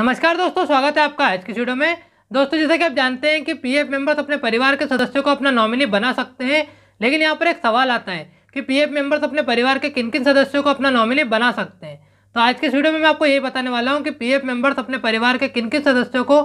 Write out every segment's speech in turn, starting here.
नमस्कार दोस्तों स्वागत है आपका आज की वीडियो में दोस्तों जैसा कि आप जानते हैं कि पीएफ मेंबर्स अपने परिवार के सदस्यों को अपना नॉमिनी बना सकते हैं लेकिन यहाँ पर एक सवाल आता है कि पीएफ मेंबर्स अपने परिवार के किन किन सदस्यों को अपना नॉमिनी बना सकते हैं तो आज के वीडियो में मैं आपको यही बताने वाला हूँ कि पी मेंबर्स अपने परिवार के किन किन सदस्यों को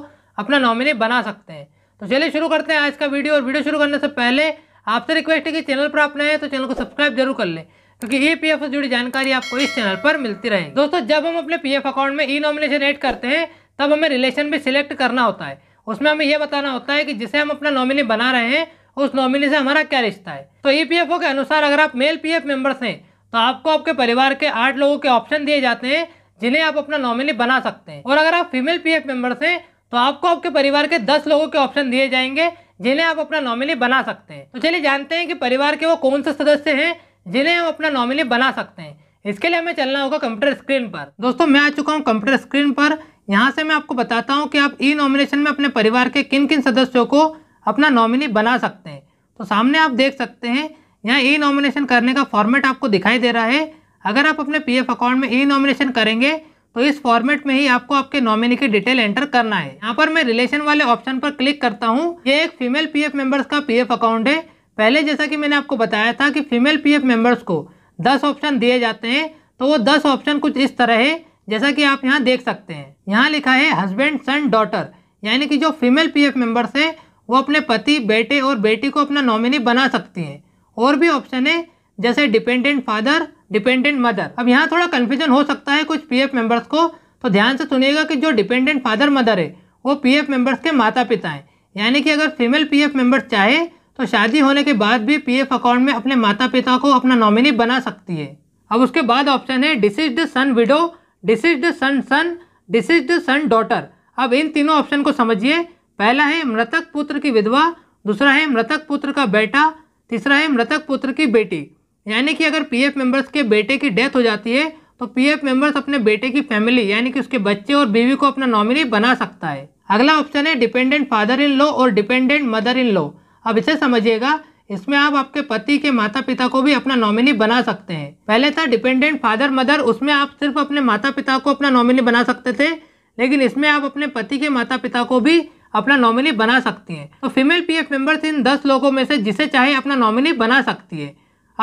अपना नॉमिनी बना सकते हैं तो चलिए शुरू करते हैं आज का वीडियो और वीडियो शुरू करने से पहले आपसे रिक्वेस्ट है कि चैनल पर आप नए हैं तो चैनल को सब्सक्राइब जरूर कर लें क्योंकि ई पी से जुड़ी जानकारी आपको इस चैनल पर मिलती रहेगी दोस्तों जब हम अपने पी अकाउंट में ई नॉमिनेशन एड करते हैं तब हमें रिलेशन भी सिलेक्ट करना होता है उसमें हमें यह बताना होता है कि जिसे हम अपना नॉमिनी बना रहे हैं उस नॉमिनी से हमारा क्या रिश्ता है तो ई के अनुसार अगर आप मेल पी मेंबर्स हैं तो आपको आपके परिवार के आठ लोगों के ऑप्शन दिए जाते हैं जिन्हें आप अपना नॉमिनी बना सकते हैं और अगर आप फीमेल पी मेंबर्स हैं तो आपको आपके परिवार के दस लोगों के ऑप्शन दिए जाएंगे जिन्हें आप अपना नॉमिनी बना सकते हैं तो चलिए जानते हैं कि परिवार के वो कौन से सदस्य हैं जिन्हें हम अपना नॉमिनी बना सकते हैं इसके लिए हमें चलना होगा कंप्यूटर स्क्रीन पर दोस्तों मैं आ चुका हूँ कंप्यूटर स्क्रीन पर यहाँ से मैं आपको बताता हूँ कि आप ई नॉमिनेशन में अपने परिवार के किन किन सदस्यों को अपना नॉमिनी बना सकते हैं तो सामने आप देख सकते हैं यहाँ ई नॉमिनेशन करने का फॉर्मेट आपको दिखाई दे रहा है अगर आप अपने पीएफ अकाउंट में ई नॉमिनेशन करेंगे तो इस फॉर्मेट में ही आपको आपके नॉमिनी की डिटेल एंटर करना है यहाँ पर मैं रिलेशन वाले ऑप्शन पर क्लिक करता हूँ ये एक फीमेल पीएफ मेंबर्स का पीएफ अकाउंट है पहले जैसा कि मैंने आपको बताया था कि फीमेल पीएफ मेंबर्स को दस ऑप्शन दिए जाते हैं तो वो दस ऑप्शन कुछ इस तरह है जैसा कि आप यहाँ देख सकते हैं यहाँ लिखा है हस्बैंड सन डॉटर यानी कि जो फीमेल पीएफ मेंबर्स हैं वो अपने पति बेटे और बेटी को अपना नॉमिनी बना सकती हैं और भी ऑप्शन है जैसे डिपेंडेंट फादर डिपेंडेंट मदर अब यहाँ थोड़ा कन्फ्यूजन हो सकता है कुछ पीएफ मेंबर्स को तो ध्यान से सुनिएगा कि जो डिपेंडेंट फादर मदर है वो एफ मेंबर्स के माता पिता हैं यानी कि अगर फीमेल एफ मेम्बर्स चाहे तो शादी होने के बाद भी पी अकाउंट में अपने माता पिता को अपना नॉमिनी बना सकती है अब उसके बाद ऑप्शन है डिसिज्ड सन विडो डिसिज्ड सन सन डिसिज्ड सन डॉटर अब इन तीनों ऑप्शन को समझिए पहला है मृतक पुत्र की विधवा दूसरा है मृतक पुत्र का बेटा तीसरा है मृतक पुत्र की बेटी यानी कि अगर पीएफ मेंबर्स के बेटे की डेथ हो जाती है तो पीएफ मेंबर्स अपने बेटे की फैमिली यानी कि उसके बच्चे और बीवी को अपना नॉमिनी बना सकता है अगला ऑप्शन है डिपेंडेंट फादर इन लॉ और डिपेंडेंट मदर इन लॉ अब इसे समझिएगा इसमें आप आपके पति के माता पिता को भी अपना नॉमिनी बना सकते हैं पहले था डिपेंडेंट फादर मदर उसमें आप सिर्फ अपने माता पिता को अपना नॉमिनी बना सकते थे लेकिन इसमें आप अपने पति के माता पिता को भी अपना नॉमिनी बना सकती हैं तो फीमेल पीएफ मेंबर्स इन दस लोगों में से जिसे चाहे अपना नॉमिनी बना सकती है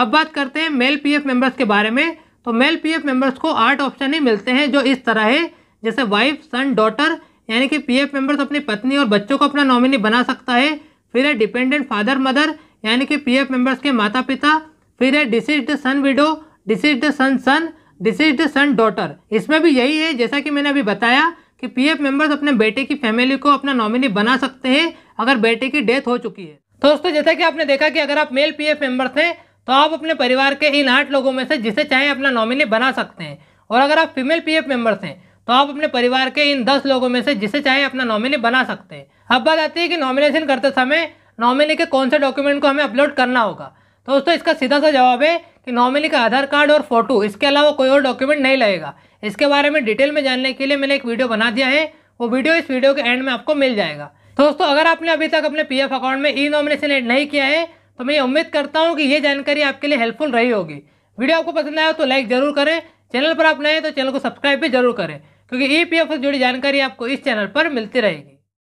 अब बात करते हैं मेल पीएफ मेंबर्स के बारे में तो मेल पीएफ मेंबर्स को आठ ऑप्शन ही मिलते हैं जो इस तरह है जैसे वाइफ सन डॉटर यानी कि पीएफ मेंबर्स अपनी पत्नी और बच्चों को अपना नॉमिनी बना सकता है फिर है डिपेंडेंट फादर मदर यानी कि एफ मेंबर्स के माता पिता फिर है डिसिस्ड सन विडो डिसिस्ड सन सन डिसिस्ड सन डॉटर इसमें भी यही है जैसा कि मैंने अभी बताया कि पीएफ मेंबर्स अपने बेटे की फैमिली को अपना नॉमिनी बना सकते हैं अगर बेटे की डेथ हो चुकी है तो दोस्तों जैसा कि आपने देखा कि अगर आप मेल पीएफ मेंबर्स हैं तो आप अपने परिवार के इन आठ लोगों में से जिसे चाहे अपना नॉमिनी बना सकते हैं और अगर आप फीमेल पीएफ मेंबर्स हैं तो आप अपने परिवार के इन दस लोगों में से जिसे चाहे अपना नॉमिनी बना सकते हैं अब बात आती है कि नॉमिनेशन करते समय नॉमिनी के कौन से डॉक्यूमेंट को हमें अपलोड करना होगा तो दोस्तों इसका सीधा सा जवाब है कि नॉमिनी का आधार कार्ड और फोटो इसके अलावा कोई और डॉक्यूमेंट नहीं लगेगा इसके बारे में डिटेल में जानने के लिए मैंने एक वीडियो बना दिया है वो वीडियो इस वीडियो के एंड में आपको मिल जाएगा तो दोस्तों अगर आपने अभी तक अपने पीएफ अकाउंट में ई नॉमिनेशन एड नहीं किया है तो मैं उम्मीद करता हूँ कि ये जानकारी आपके लिए हेल्पफुल रही होगी वीडियो आपको पसंद आया तो लाइक ज़रूर करें चैनल पर आप नए हैं तो चैनल को सब्सक्राइब भी जरूर करें क्योंकि ई पी एफ से जुड़ी जानकारी आपको इस चैनल पर मिलती रहेगी